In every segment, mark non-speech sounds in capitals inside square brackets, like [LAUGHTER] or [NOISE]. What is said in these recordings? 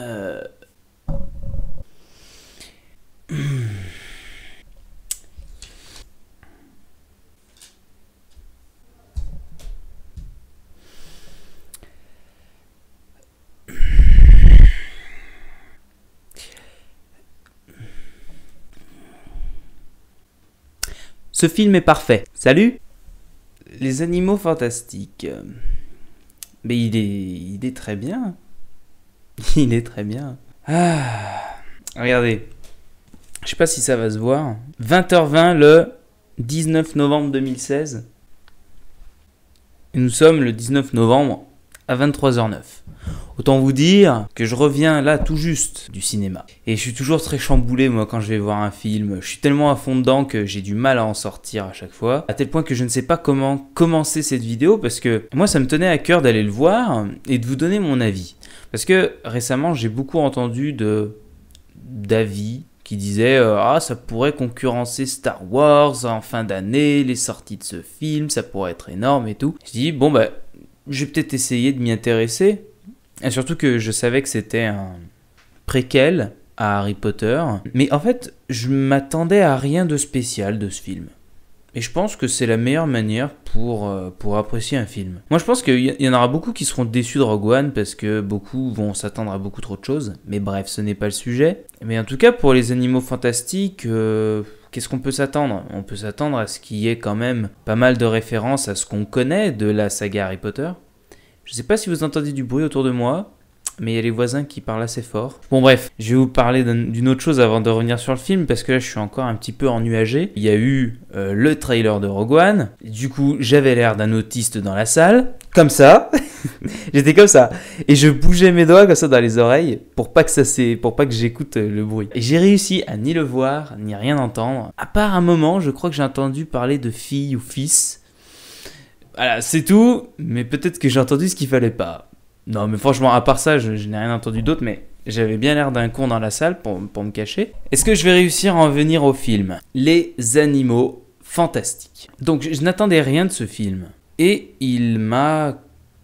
Euh, ce film est parfait. Salut Les animaux fantastiques. Euh, mais il est, il est très bien. [LAUGHS] Il est très bien. Ah, regardez. Je sais pas si ça va se voir. 20h20 le 19 novembre 2016. Et nous sommes le 19 novembre à 23h09. Autant vous dire que je reviens là tout juste du cinéma. Et je suis toujours très chamboulé moi quand je vais voir un film. Je suis tellement à fond dedans que j'ai du mal à en sortir à chaque fois. À tel point que je ne sais pas comment commencer cette vidéo parce que moi ça me tenait à cœur d'aller le voir et de vous donner mon avis. Parce que récemment, j'ai beaucoup entendu de d'avis qui disaient euh, ah ça pourrait concurrencer Star Wars en fin d'année, les sorties de ce film, ça pourrait être énorme et tout. Je dis bon bah j'ai peut-être essayé de m'y intéresser et surtout que je savais que c'était un préquel à Harry Potter, mais en fait, je m'attendais à rien de spécial de ce film. Et je pense que c'est la meilleure manière pour, euh, pour apprécier un film. Moi, je pense qu'il y, en aura beaucoup qui seront déçus de Rogue One parce que beaucoup vont s'attendre à beaucoup trop de choses. Mais bref, ce n'est pas le sujet. Mais en tout cas, pour les animaux fantastiques, euh, qu'est-ce qu'on peut s'attendre On peut s'attendre à ce qu'il y ait quand même pas mal de références à ce qu'on connaît de la saga Harry Potter. Je ne sais pas si vous entendez du bruit autour de moi mais il y a les voisins qui parlent assez fort. Bon bref, je vais vous parler d'une autre chose avant de revenir sur le film, parce que là je suis encore un petit peu ennuagé. Il y a eu euh, le trailer de Rogue One, du coup j'avais l'air d'un autiste dans la salle, comme ça, [LAUGHS] j'étais comme ça, et je bougeais mes doigts comme ça dans les oreilles, pour pas que ça pour pas que j'écoute euh, le bruit. Et j'ai réussi à ni le voir, ni rien entendre, à part un moment, je crois que j'ai entendu parler de fille ou fils. Voilà, c'est tout, mais peut-être que j'ai entendu ce qu'il fallait pas. Non, mais franchement, à part ça, je, n'ai rien entendu d'autre, mais j'avais bien l'air d'un con dans la salle pour, me cacher. Est-ce que je vais réussir à en venir au film Les animaux fantastiques. Donc, je, n'attendais rien de ce film. Et il m'a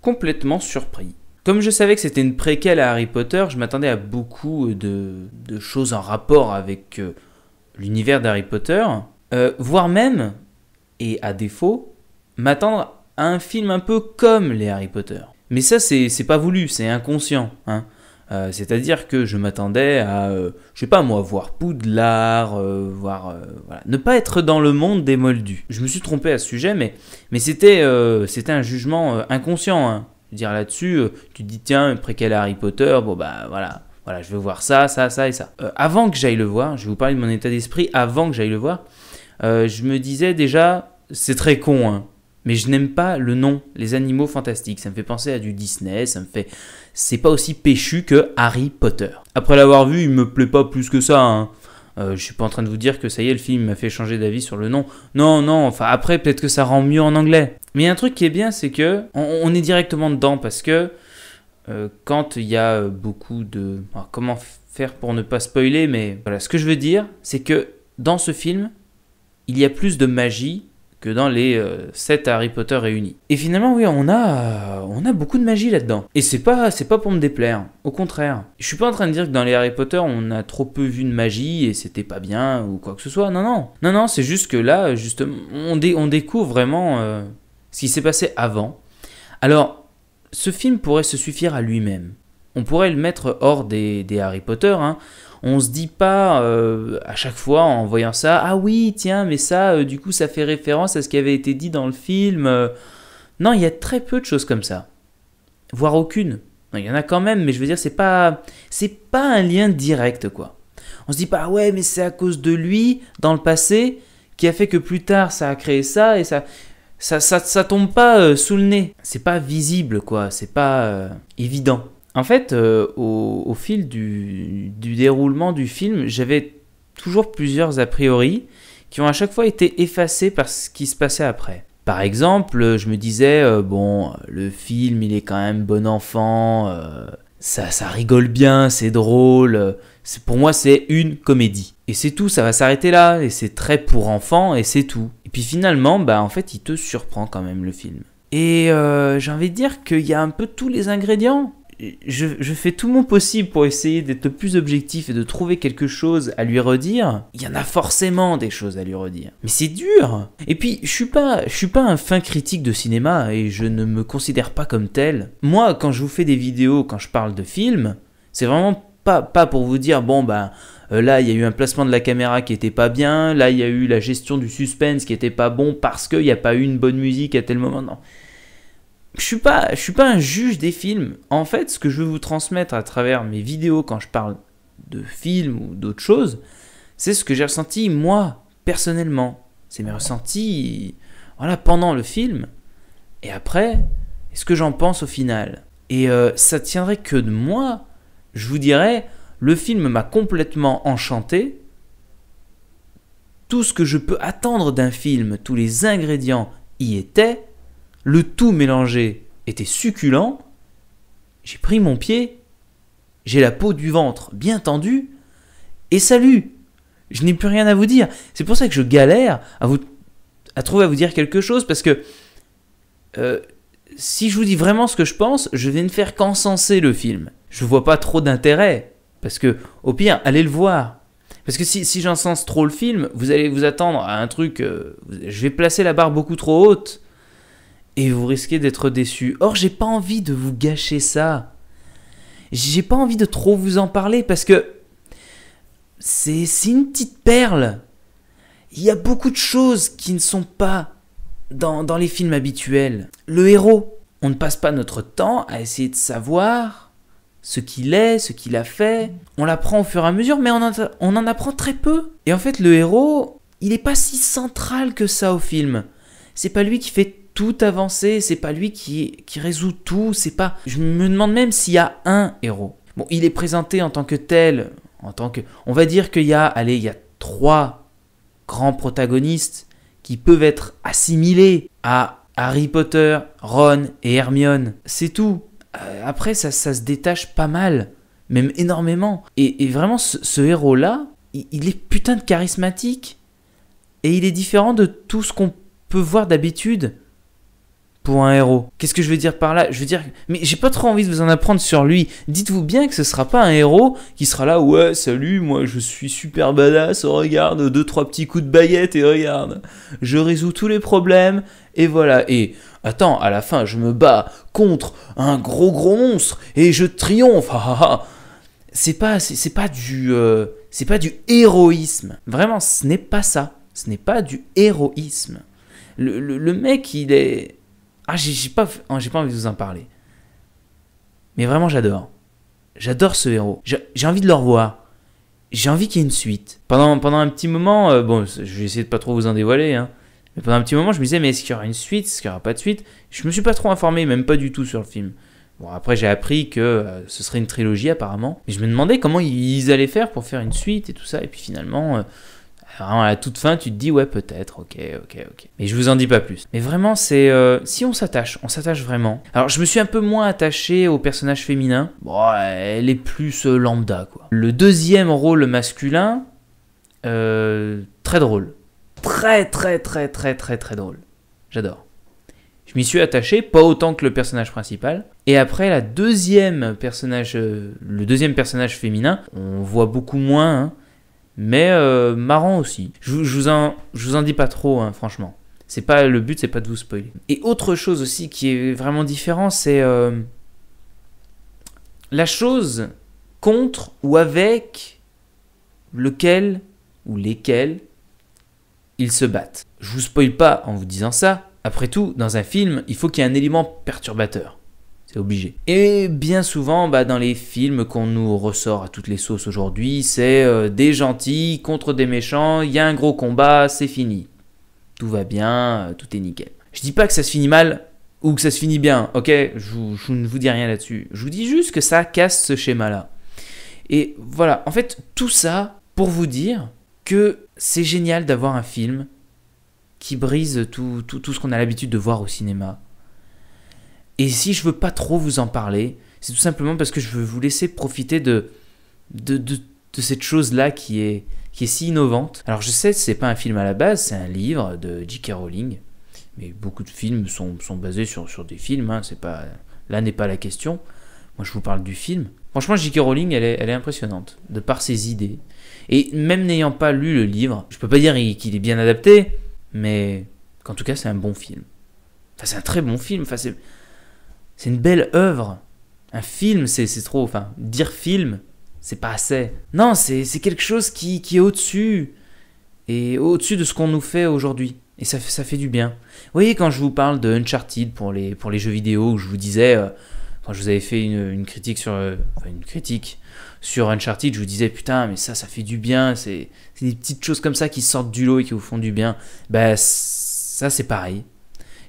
complètement surpris. Comme je savais que c'était une préquelle à Harry Potter, je m'attendais à beaucoup de, choses en rapport avec euh, l'univers d'Harry Potter, euh, voire même, et à défaut, m'attendre à un film un peu comme les Harry Potter. Mais ça, c'est pas voulu, c'est inconscient. Hein. Euh, c'est-à-dire que je m'attendais à, euh, je sais pas moi, voir Poudlard, euh, voir, voilà. ne pas être dans le monde des moldus. Je me suis trompé à ce sujet, mais, mais c'était un jugement inconscient. Hein. dire là-dessus, tu dis tiens, quel Harry Potter, bon bah voilà, voilà, je veux voir ça, ça, ça et ça. avant que j'aille le voir, je vais vous parler de mon état d'esprit avant que j'aille le voir. je me disais déjà, c'est très con, hein. Mais je n'aime pas le nom, les animaux fantastiques. Ça me fait penser à du Disney, ça me fait. C'est pas aussi péchu que Harry Potter. Après l'avoir vu, il me plaît pas plus que ça. Hein. Euh, je suis pas en train de vous dire que ça y est, le film m'a fait changer d'avis sur le nom. Non, non, enfin après, peut-être que ça rend mieux en anglais. Mais un truc qui est bien, c'est que on, est directement dedans parce que euh, quand il y a euh, beaucoup de. Ah, comment faire pour ne pas spoiler, mais voilà, ce que je veux dire, c'est que dans ce film, il y a plus de magie que dans les 7 euh, Harry Potter réunis. Et finalement, oui, on a, on a beaucoup de magie là-dedans. Et c'est pas, c'est pas pour me déplaire, au contraire. Je suis pas en train de dire que dans les Harry Potter, on a trop peu vu de magie et c'était pas bien ou quoi que ce soit. Non, non. Non, non, c'est juste que là, justement, on, on découvre vraiment euh, ce qui s'est passé avant. Alors, ce film pourrait se suffire à lui-même. On pourrait le mettre hors des, des Harry Potter. Hein on se dit pas euh, à chaque fois en voyant ça, ah oui, tiens, mais ça, euh, du coup, ça fait référence à ce qui avait été dit dans le film. Euh. Non, il y a très peu de choses comme ça, voire aucune. Il y en a quand même, mais je veux dire, c'est pas, c'est pas un lien direct, quoi. On se dit pas, ah ouais, mais c'est à cause de lui, dans le passé, qui a fait que plus tard, ça a créé ça, et ça... Ça, ça, ça tombe pas sous le nez. C'est pas visible, quoi. C'est pas évident en fait, euh, au, fil du, déroulement du film, j'avais toujours plusieurs a priori qui ont à chaque fois été effacés par ce qui se passait après. Par exemple, je me disais, euh, bon, le film, il est quand même bon enfant, euh, ça, rigole bien, c'est drôle, pour moi c'est une comédie. Et c'est tout, ça va s'arrêter là, et c'est très pour enfants, et c'est tout. Et puis finalement, bah en fait, il te surprend quand même le film. Et j'ai envie de dire qu'il y a un peu tous les ingrédients je, fais tout mon possible pour essayer d'être plus objectif et de trouver quelque chose à lui redire. Il y en a forcément des choses à lui redire. Mais c'est dur Et puis, je suis pas, je suis pas un fin critique de cinéma et je ne me considère pas comme tel. Moi, quand je vous fais des vidéos, quand je parle de films, c'est vraiment pas, pas pour vous dire, bon bah euh, là il y a eu un placement de la caméra qui était pas bien, là il y a eu la gestion du suspense qui était pas bon parce qu'il n'y a pas eu une bonne musique à tel moment. Non, je suis pas, suis pas un juge des films. En fait, ce que je veux vous transmettre à travers mes vidéos quand je parle de films ou d'autres choses, c'est ce que j'ai ressenti moi personnellement. C'est mes ressentis, voilà, pendant le film. Et après, ce que j'en pense au final. Et euh, ça tiendrait que de moi. Je vous dirais, le film m'a complètement enchanté. Tout ce que je peux attendre d'un film, tous les ingrédients y étaient le tout mélangé était succulent. J'ai pris mon pied, j'ai la peau du ventre bien tendue, et salut Je n'ai plus rien à vous dire. C'est pour ça que je galère à, trouver à vous dire quelque chose, parce que euh, si je vous dis vraiment ce que je pense, je vais ne faire qu'encenser le film. Je vois pas trop d'intérêt, parce que au pire, allez le voir. Parce que si, si j'encense trop le film, vous allez vous attendre à un truc. Euh, je vais placer la barre beaucoup trop haute et vous risquez d'être déçu. Or, j'ai pas envie de vous gâcher ça. J'ai pas envie de trop vous en parler parce que c'est une petite perle. Il y a beaucoup de choses qui ne sont pas dans, les films habituels. Le héros, on ne passe pas notre temps à essayer de savoir ce qu'il est, ce qu'il a fait. On l'apprend au fur et à mesure, mais on en, on en, apprend très peu. Et en fait, le héros, il n'est pas si central que ça au film. C'est pas lui qui fait tout avancé, c'est pas lui qui, qui résout tout, c'est pas... Je me demande même s'il y a un héros. Bon, il est présenté en tant que tel, en tant que... On va dire qu'il y a, allez, il y a trois grands protagonistes qui peuvent être assimilés à Harry Potter, Ron et Hermione. C'est tout. Euh, après, ça, ça se détache pas mal, même énormément. Et, vraiment, ce, héros-là, il est putain de charismatique. Et il est différent de tout ce qu'on peut voir d'habitude pour un héros. Qu'est-ce que je veux dire par là Je veux dire, mais j'ai pas trop envie de vous en apprendre sur lui. Dites-vous bien que ce sera pas un héros qui sera là, ouais, salut, moi je suis super badass, oh, regarde, deux, trois petits coups de baguette et regarde, je résous tous les problèmes et voilà. Et attends, à la fin, je me bats contre un gros gros monstre et je triomphe. [LAUGHS] Ah, ah, ah. c'est pas, c'est pas du, euh, c'est pas du héroïsme. Vraiment, ce n'est pas ça. Ce n'est pas du héroïsme. le, le mec, il est ah, j'ai pas, oh, j'ai pas envie de vous en parler. Mais vraiment, j'adore. J'adore ce héros. J'ai envie de le revoir. J'ai envie qu'il y ait une suite. Pendant, pendant un petit moment, euh, bon, je vais essayer de pas trop vous en dévoiler, hein. mais pendant un petit moment, je me disais, mais est-ce qu'il y aura une suite Est-ce qu'il n'y aura pas de suite Je me suis pas trop informé, même pas du tout sur le film. Bon, après, j'ai appris que euh, ce serait une trilogie apparemment. Mais je me demandais comment ils allaient faire pour faire une suite et tout ça. Et puis finalement, euh, à la toute fin, tu te dis ouais peut-être, ok, ok, ok. Mais je vous en dis pas plus. Mais vraiment, c'est euh, si on s'attache, on s'attache vraiment. Alors je me suis un peu moins attaché au personnage féminin. Bon, elle est plus euh, lambda quoi. Le deuxième rôle masculin, euh, très drôle, très très très très très très drôle. J'adore. Je m'y suis attaché, pas autant que le personnage principal. Et après, la deuxième personnage, euh, le deuxième personnage féminin, on voit beaucoup moins. Hein mais euh, marrant aussi. Je, vous en, dis pas trop, hein, franchement. C'est pas le but, c'est pas de vous spoiler. Et autre chose aussi qui est vraiment différent, c'est euh, la chose contre ou avec lequel ou lesquels ils se battent. Je vous spoil pas en vous disant ça. Après tout, dans un film, il faut qu'il y ait un élément perturbateur. C'est obligé. Et bien souvent, bah, dans les films qu'on nous ressort à toutes les sauces aujourd'hui, c'est euh, des gentils contre des méchants, il y a un gros combat, c'est fini. Tout va bien, euh, tout est nickel. Je dis pas que ça se finit mal ou que ça se finit bien, ok je, je ne vous dis rien là-dessus. Je vous dis juste que ça casse ce schéma-là. Et voilà, en fait, tout ça pour vous dire que c'est génial d'avoir un film qui brise tout, tout ce qu'on a l'habitude de voir au cinéma, et si je veux pas trop vous en parler, c'est tout simplement parce que je veux vous laisser profiter de, de, de, cette chose-là qui est, qui est si innovante. Alors je sais, c'est pas un film à la base, c'est un livre de J.K. Rowling, mais beaucoup de films sont, sont basés sur, sur des films, hein, c'est pas, là n'est pas la question. Moi je vous parle du film. Franchement, J.K. Rowling, elle est, elle est impressionnante, de par ses idées. Et même n'ayant pas lu le livre, je peux pas dire qu'il est bien adapté, mais qu'en tout cas c'est un bon film. Enfin c'est un très bon film, enfin c'est c'est une belle œuvre. Un film, c'est trop. Enfin, dire film, c'est pas assez. Non, c'est quelque chose qui, qui est au-dessus. Et au-dessus de ce qu'on nous fait aujourd'hui. Et ça, ça fait du bien. Vous voyez, quand je vous parle de Uncharted pour les, pour les jeux vidéo, où je vous disais, euh, quand je vous avais fait une, critique sur. Euh, enfin, une critique sur Uncharted, je vous disais, putain, mais ça, ça fait du bien. C'est des petites choses comme ça qui sortent du lot et qui vous font du bien. Ben, ça, c'est pareil.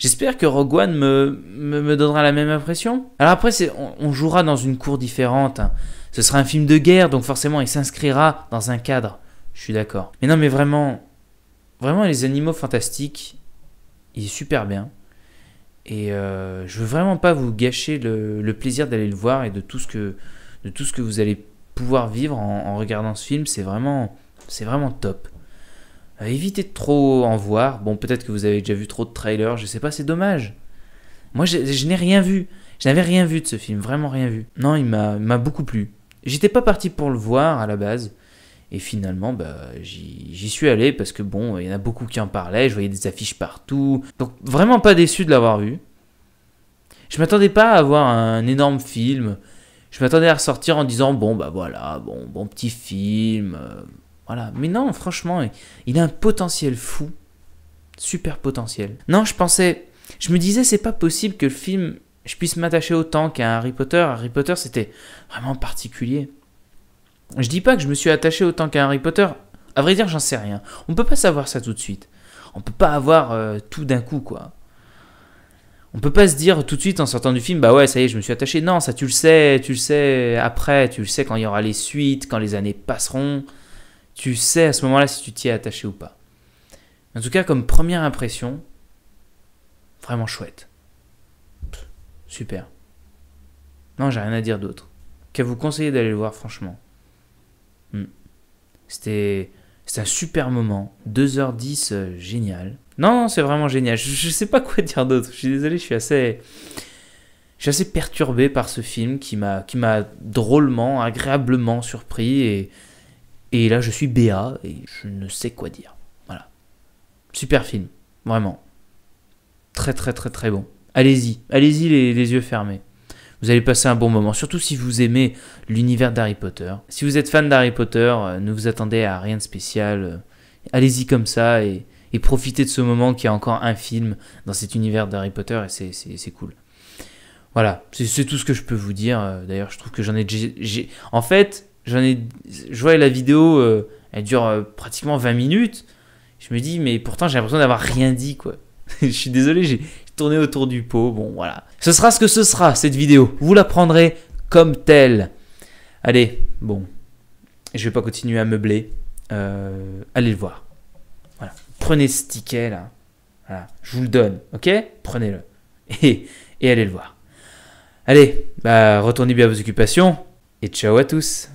J'espère que Rogue One me, me, donnera la même impression. Alors après, on, on, jouera dans une cour différente. Hein. Ce sera un film de guerre, donc forcément, il s'inscrira dans un cadre. Je suis d'accord. Mais non, mais vraiment, vraiment, les animaux fantastiques, il est super bien. Et euh, je veux vraiment pas vous gâcher le, plaisir d'aller le voir et de tout ce que, de tout ce que vous allez pouvoir vivre en, en regardant ce film. C'est vraiment, c'est vraiment top. Euh, évitez de trop en voir. Bon, peut-être que vous avez déjà vu trop de trailers, je sais pas, c'est dommage. Moi, je, n'ai rien vu. Je n'avais rien vu de ce film, vraiment rien vu. Non, il m'a beaucoup plu. J'étais pas parti pour le voir à la base. Et finalement, bah, j'y suis allé parce que bon, il y en a beaucoup qui en parlaient, je voyais des affiches partout. Donc vraiment pas déçu de l'avoir vu. Je m'attendais pas à avoir un énorme film. Je m'attendais à ressortir en disant bon bah voilà, bon bon petit film, euh, mais non, franchement, il a un potentiel fou. Super potentiel. Non, je pensais. Je me disais, c'est pas possible que le film. Je puisse m'attacher autant qu'à Harry Potter. Harry Potter, c'était vraiment particulier. Je dis pas que je me suis attaché autant qu'à Harry Potter. À vrai dire, j'en sais rien. On peut pas savoir ça tout de suite. On peut pas avoir euh, tout d'un coup, quoi. On peut pas se dire tout de suite en sortant du film, bah ouais, ça y est, je me suis attaché. Non, ça tu le sais, tu le sais après, tu le sais quand il y aura les suites, quand les années passeront tu sais à ce moment-là si tu t'y es attaché ou pas. En tout cas, comme première impression, vraiment chouette. super. Non, j'ai rien à dire d'autre. Qu'à vous conseiller d'aller le voir, franchement. Hmm. C'était un super moment. 2h10, euh, génial. Non, c'est vraiment génial. Je, ne sais pas quoi dire d'autre. Je suis désolé, je suis assez... Je suis assez perturbé par ce film qui m'a drôlement, agréablement surpris et et là, je suis BA et je ne sais quoi dire. Voilà. Super film, vraiment. Très très très très bon. Allez-y, allez-y les, yeux fermés. Vous allez passer un bon moment, surtout si vous aimez l'univers d'Harry Potter. Si vous êtes fan d'Harry Potter, euh, ne vous attendez à rien de spécial. Euh, allez-y comme ça et, profitez de ce moment qui a encore un film dans cet univers d'Harry Potter et c'est cool. Voilà, c'est tout ce que je peux vous dire. Euh, d'ailleurs, je trouve que j'en ai, ai... En fait, J'en ai, je vois la vidéo, euh, elle dure euh, pratiquement 20 minutes. Je me dis, mais pourtant j'ai l'impression d'avoir rien dit, quoi. [LAUGHS] je suis désolé, j'ai tourné autour du pot. Bon, voilà. Ce sera ce que ce sera, cette vidéo. Vous la prendrez comme telle. Allez, bon. Je vais pas continuer à meubler. Euh, allez le voir. Prenez ce ticket, là. Je vous le donne, ok Prenez-le. [LAUGHS] Et, et allez le voir. Allez, bah, retournez bien à vos occupations. Et ciao à tous